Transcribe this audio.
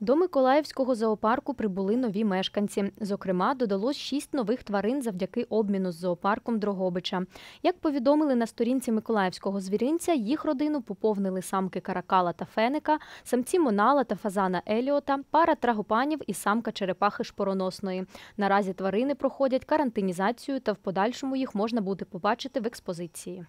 До Миколаївського зоопарку прибули нові мешканці. Зокрема, додалось шість нових тварин завдяки обміну з зоопарком Дрогобича. Як повідомили на сторінці Миколаївського звіринця, їх родину поповнили самки Каракала та Феника, самці Монала та Фазана Еліота, пара трагопанів і самка черепахи шпороносної. Наразі тварини проходять карантинізацію та в подальшому їх можна буде побачити в експозиції.